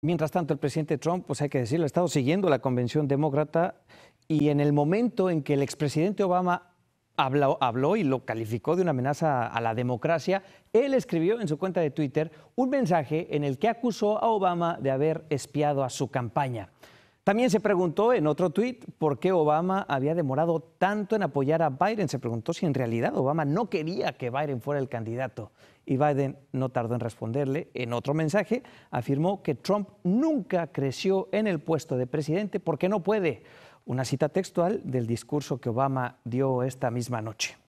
Mientras tanto, el presidente Trump, pues hay que decirlo, ha estado siguiendo la convención demócrata y en el momento en que el expresidente Obama habló, habló, y lo calificó de una amenaza a la democracia, él escribió en su cuenta de Twitter un mensaje en el que acusó a Obama de haber espiado a su campaña. También se preguntó en otro tuit por qué Obama había demorado tanto en apoyar a Biden. Se preguntó si en realidad Obama no quería que Biden fuera el candidato. Y Biden no tardó en responderle. En otro mensaje afirmó que Trump nunca creció en el puesto de presidente porque no puede. Una cita textual del discurso que Obama dio esta misma noche.